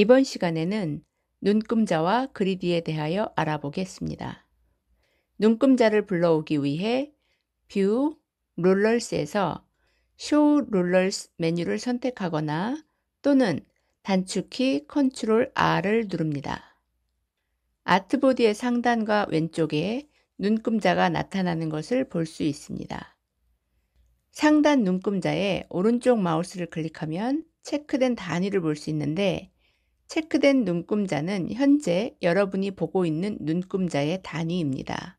이번 시간에는 눈금자와 그리디에 대하여 알아보겠습니다. 눈금자를 불러오기 위해 뷰 롤러스에서 쇼 롤러스 메뉴를 선택하거나 또는 단축키 컨트롤 R을 누릅니다. 아트보드의 상단과 왼쪽에 눈금자가 나타나는 것을 볼 수 있습니다. 상단 눈금자에 오른쪽 마우스를 클릭하면 체크된 단위를 볼 수 있는데 체크된 눈금자는 현재 여러분이 보고 있는 눈금자의 단위입니다.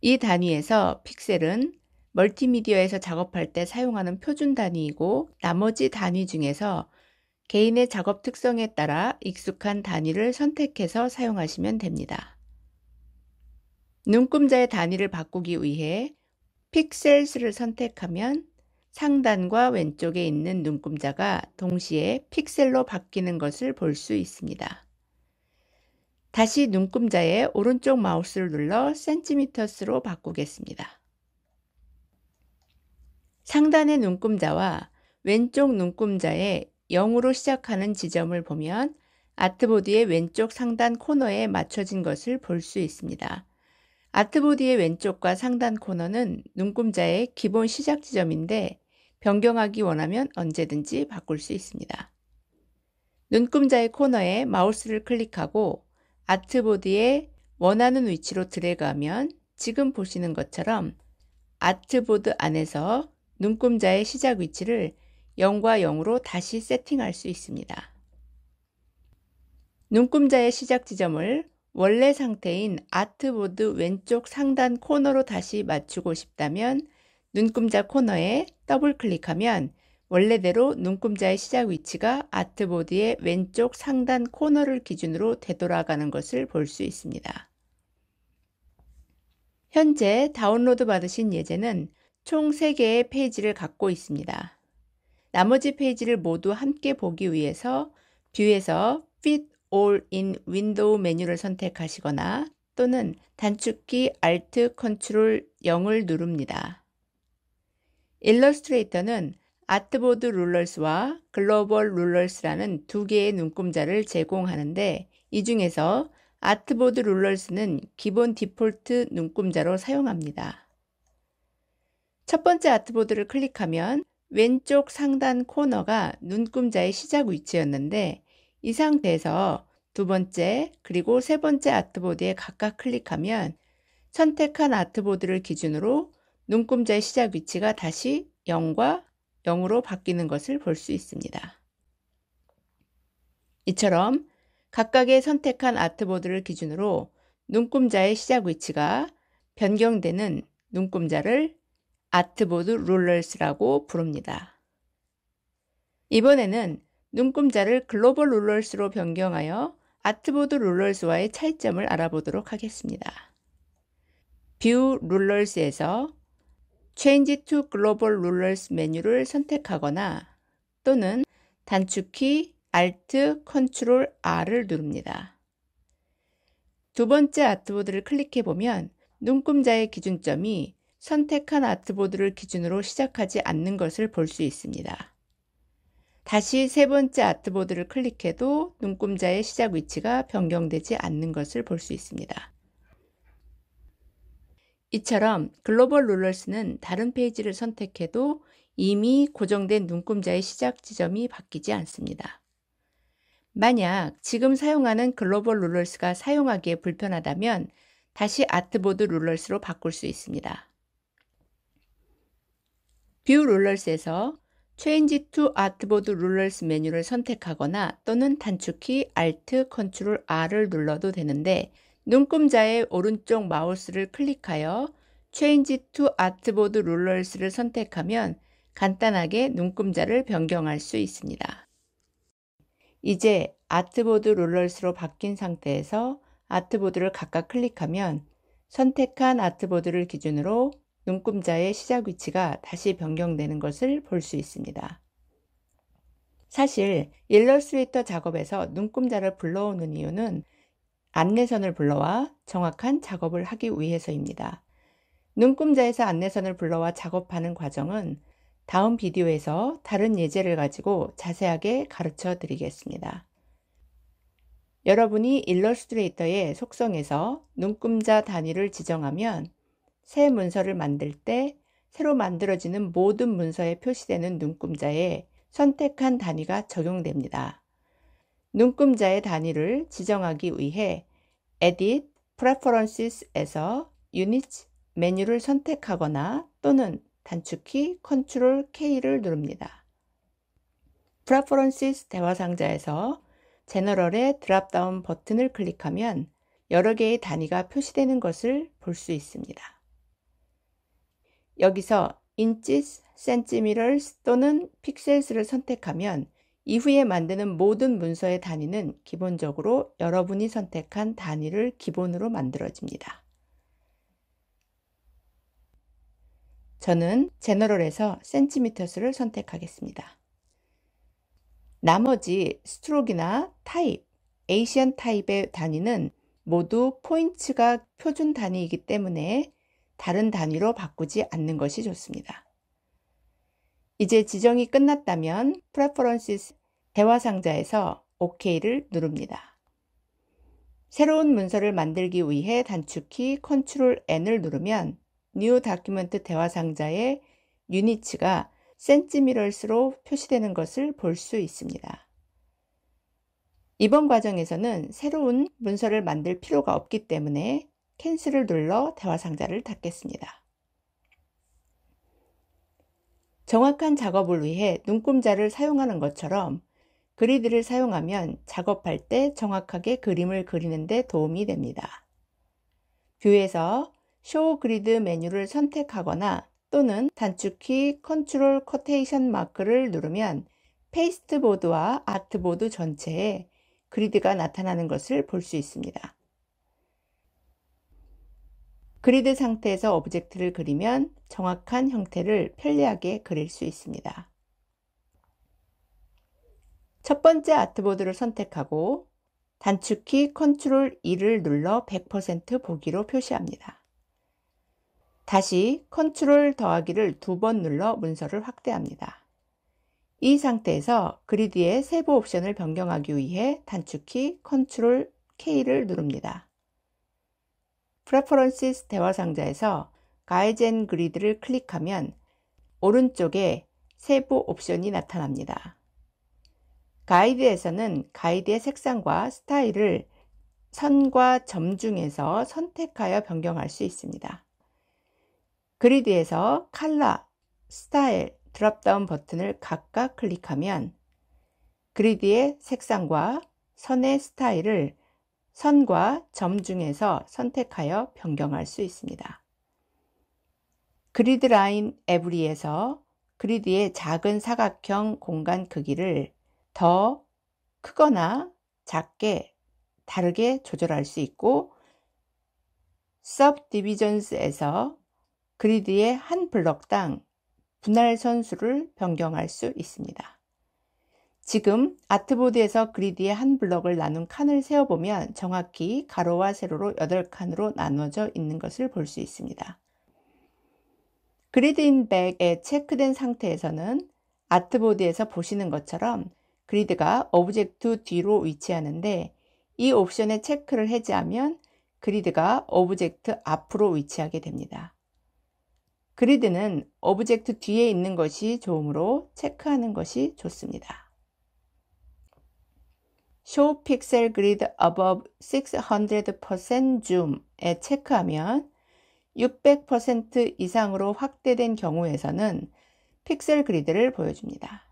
이 단위에서 픽셀은 멀티미디어에서 작업할 때 사용하는 표준 단위이고 나머지 단위 중에서 개인의 작업 특성에 따라 익숙한 단위를 선택해서 사용하시면 됩니다. 눈금자의 단위를 바꾸기 위해 픽셀스를 선택하면 상단과 왼쪽에 있는 눈금자가 동시에 픽셀로 바뀌는 것을 볼 수 있습니다. 다시 눈금자의 오른쪽 마우스를 눌러 센티미터스로 바꾸겠습니다. 상단의 눈금자와 왼쪽 눈금자의 0으로 시작하는 지점을 보면 아트보드의 왼쪽 상단 코너에 맞춰진 것을 볼 수 있습니다. 아트보디의 왼쪽과 상단 코너는 눈금자의 기본 시작 지점인데 변경하기 원하면 언제든지 바꿀 수 있습니다. 눈금자의 코너에 마우스를 클릭하고 아트보드의 원하는 위치로 드래그하면 지금 보시는 것처럼 아트보드 안에서 눈금자의 시작 위치를 0과 0으로 다시 세팅할 수 있습니다. 눈금자의 시작 지점을 원래 상태인 아트보드 왼쪽 상단 코너로 다시 맞추고 싶다면 눈금자 코너에 더블 클릭하면 원래대로 눈금자의 시작 위치가 아트보드의 왼쪽 상단 코너를 기준으로 되돌아가는 것을 볼 수 있습니다. 현재 다운로드 받으신 예제는 총 3개의 페이지를 갖고 있습니다. 나머지 페이지를 모두 함께 보기 위해서 뷰에서 Fit All in 윈도우 메뉴를 선택하시거나 또는 단축키 Alt Ctrl 0을 누릅니다. 일러스트레이터는 아트보드 룰러스와 글로벌 룰러스라는 두 개의 눈금자를 제공하는데 이 중에서 아트보드 룰러스는 기본 디폴트 눈금자로 사용합니다. 첫 번째 아트보드를 클릭하면 왼쪽 상단 코너가 눈금자의 시작 위치였는데 이 상태에서 두 번째 그리고 세 번째 아트보드에 각각 클릭하면 선택한 아트보드를 기준으로 눈금자의 시작 위치가 다시 0과 0으로 바뀌는 것을 볼 수 있습니다. 이처럼 각각의 선택한 아트보드를 기준으로 눈금자의 시작 위치가 변경되는 눈금자를 아트보드 룰러스라고 부릅니다. 이번에는 눈금자를 글로벌 롤러스로 변경하여 아트보드 롤러스와의 차이점을 알아보도록 하겠습니다. 뷰 룰러스에서 Change to Global Rulers 메뉴를 선택하거나 또는 단축키 Alt Ctrl R을 누릅니다. 두 번째 아트보드를 클릭해 보면 눈금자의 기준점이 선택한 아트보드를 기준으로 시작하지 않는 것을 볼 수 있습니다. 다시 세 번째 아트보드를 클릭해도 눈금자의 시작 위치가 변경되지 않는 것을 볼 수 있습니다. 이처럼 글로벌 롤러스는 다른 페이지를 선택해도 이미 고정된 눈금자의 시작 지점이 바뀌지 않습니다. 만약 지금 사용하는 글로벌 룰러스가 사용하기에 불편하다면 다시 아트보드 룰러스로 바꿀 수 있습니다. 뷰 룰러스에서 Change to Artboard Rulers 메뉴를 선택하거나 또는 단축키 Alt Ctrl R을 눌러도 되는데 눈금자의 오른쪽 마우스를 클릭하여 Change to Artboard Rulers를 선택하면 간단하게 눈금자를 변경할 수 있습니다. 이제 아트보드 롤러스로 바뀐 상태에서 아트보드를 각각 클릭하면 선택한 아트보드를 기준으로 눈금자의 시작 위치가 다시 변경되는 것을 볼 수 있습니다. 사실 일러스트레이터 작업에서 눈금자를 불러오는 이유는 안내선을 불러와 정확한 작업을 하기 위해서입니다. 눈금자에서 안내선을 불러와 작업하는 과정은 다음 비디오에서 다른 예제를 가지고 자세하게 가르쳐 드리겠습니다. 여러분이 일러스트레이터의 속성에서 눈금자 단위를 지정하면 새 문서를 만들 때 새로 만들어지는 모든 문서에 표시되는 눈금자에 선택한 단위가 적용됩니다. 눈금자의 단위를 지정하기 위해 Edit, Preferences에서 Units 메뉴를 선택하거나 또는 단축키 Ctrl K를 누릅니다. Preferences 대화 상자에서 제너럴의 드랍다운 버튼을 클릭하면 여러 개의 단위가 표시되는 것을 볼 수 있습니다. 여기서 인치, 센티미터스 또는 픽셀스를 선택하면 이후에 만드는 모든 문서의 단위는 기본적으로 여러분이 선택한 단위를 기본으로 만들어집니다. 저는 제너럴에서 센티미터스를 선택하겠습니다. 나머지 스트로크나 타입, 에이시안 타입의 단위는 모두 포인츠가 표준 단위이기 때문에 다른 단위로 바꾸지 않는 것이 좋습니다. 이제 지정이 끝났다면 Preferences 대화 상자에서 OK를 누릅니다. 새로운 문서를 만들기 위해 단축키 Ctrl N을 누르면 New Document 대화 상자의 유니츠가 센티미럴스로 표시되는 것을 볼 수 있습니다. 이번 과정에서는 새로운 문서를 만들 필요가 없기 때문에 캔슬을 눌러 대화 상자를 닫겠습니다. 정확한 작업을 위해 눈금자를 사용하는 것처럼 그리드를 사용하면 작업할 때 정확하게 그림을 그리는 데 도움이 됩니다. 뷰에서 쇼 그리드 메뉴를 선택하거나 또는 단축키 컨트롤 커테이션 마크를 누르면 페이스트보드와 아트보드 전체에 그리드가 나타나는 것을 볼 수 있습니다. 그리드 상태에서 오브젝트를 그리면 정확한 형태를 편리하게 그릴 수 있습니다. 첫 번째 아트보드를 선택하고 단축키 Ctrl E를 눌러 100% 보기로 표시합니다. 다시 컨트롤 더하기를 두 번 눌러 문서를 확대합니다. 이 상태에서 그리드의 세부 옵션을 변경하기 위해 단축키 Ctrl K를 누릅니다. 프레퍼런시스 대화 상자에서 가이젠 그리드를 클릭하면 오른쪽에 세부 옵션이 나타납니다. 가이드에서는 가이드의 색상과 스타일을 선과 점 중에서 선택하여 변경할 수 있습니다. 그리드에서 칼라, 스타일, 드랍다운 버튼을 각각 클릭하면 그리드의 색상과 선의 스타일을 선과 점 중에서 선택하여 변경할 수 있습니다. 그리드 라인 에브리에서 그리드의 작은 사각형 공간 크기를 더 크거나 작게 다르게 조절할 수 있고 Subdivisions에서 그리드의 한 블럭당 분할 선수를 변경할 수 있습니다. 지금 아트보드에서 그리드의 한 블럭을 나눈 칸을 세어보면 정확히 가로와 세로로 8칸으로 나눠져 있는 것을 볼 수 있습니다. 그리드 인백에 체크된 상태에서는 아트보드에서 보시는 것처럼 그리드가 오브젝트 뒤로 위치하는데 이 옵션의 체크를 해제하면 그리드가 오브젝트 앞으로 위치하게 됩니다. 그리드는 오브젝트 뒤에 있는 것이 좋으므로 체크하는 것이 좋습니다. Show Pixel Grid Above 600% Zoom에 체크하면 600% 이상으로 확대된 경우에서는 픽셀 그리드를 보여줍니다.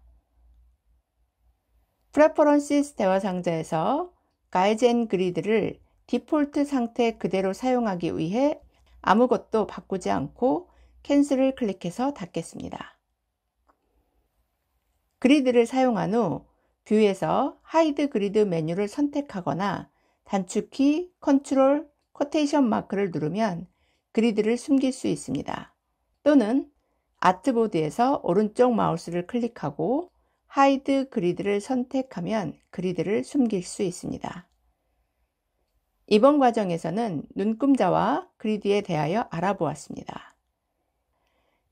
프레퍼런시스 대화 상자에서 가이즈 앤 그리드를 디폴트 상태 그대로 사용하기 위해 아무것도 바꾸지 않고 캔슬을 클릭해서 닫겠습니다. 그리드를 사용한 후 뷰에서 하이드 그리드 메뉴를 선택하거나 단축키 컨트롤 코테이션 마크를 누르면 그리드를 숨길 수 있습니다. 또는 아트보드에서 오른쪽 마우스를 클릭하고 하이드 그리드를 선택하면 그리드를 숨길 수 있습니다. 이번 과정에서는 눈금자와 그리드에 대하여 알아보았습니다.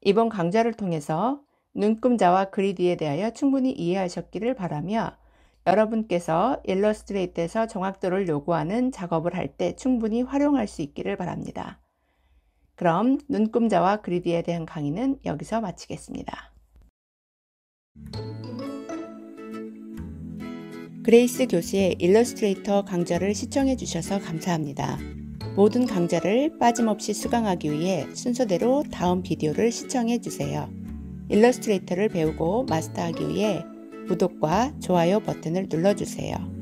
이번 강좌를 통해서 눈금자와 그리드에 대하여 충분히 이해하셨기를 바라며 여러분께서 일러스트레이트에서 정확도를 요구하는 작업을 할 때 충분히 활용할 수 있기를 바랍니다. 그럼 눈금자와 그리드에 대한 강의는 여기서 마치겠습니다. 그레이스 교수의 일러스트레이터 강좌를 시청해 주셔서 감사합니다. 모든 강좌를 빠짐없이 수강하기 위해 순서대로 다음 비디오를 시청해 주세요. 일러스트레이터를 배우고 마스터하기 위해 구독과 좋아요 버튼을 눌러주세요.